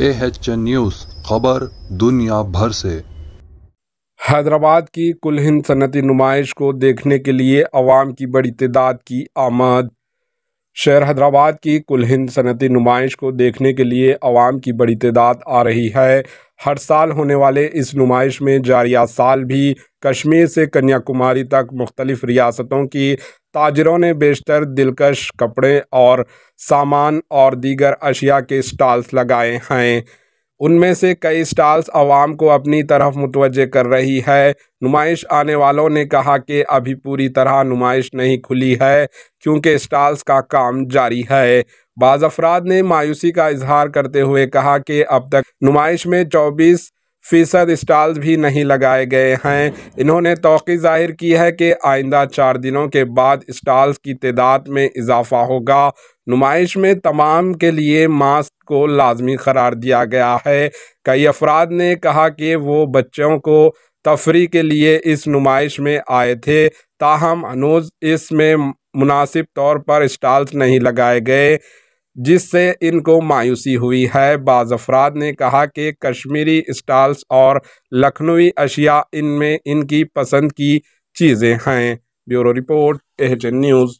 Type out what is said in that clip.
A H news खबर दुनिया भर से हैदराबाद की हिंद सनती नुमाइश को देखने के लिए अवाम की बड़ी तदाद की आमद शहर हैदराबाद की हिंद सनती नुमाइश को देखने के लिए अवाम की बड़ी तदाद आ रही है हर साल होने वाले इस नुमाइश में जारिया साल भी कश्मीर से कन्याकुमारी तक मुख्तलिफ़ रियासतों की ताजरों ने बेशतर दिलकश कपड़े और सामान और दीगर अशिया के स्टॉल्स लगाए हैं उनमें से कई स्टॉल्स आवाम को अपनी तरफ मुतवजे कर रही है नुमाइश आने वालों ने कहा कि अभी पूरी तरह नुमाइश नहीं खुली है क्योंकि स्टॉल्स का काम जारी है बाज़ अफराद ने मायूसी का इजहार करते हुए कहा कि अब तक नुमाइश में चौबीस फ़ीसद स्टॉल भी नहीं लगाए गए हैं इन्होंने तोक़ी ज़ाहिर की है कि आइंदा चार दिनों के बाद स्टॉल्स की तदाद में इजाफा होगा नुमाइश में तमाम के लिए मास्क को लाजमी करार दिया गया है कई अफराद ने कहा कि वो बच्चों को तफरी के लिए इस नुमाइश में आए थे ताहम हनूज इसमें मुनासिब तौर पर स्टॉल्स नहीं लगाए गए जिससे इनको मायूसी हुई है बाज़ अफराद ने कहा कि कश्मीरी स्टाल्स और लखनवी अशिया इनमें इनकी पसंद की चीज़ें हैं ब्यूरो रिपोर्ट एच न्यूज़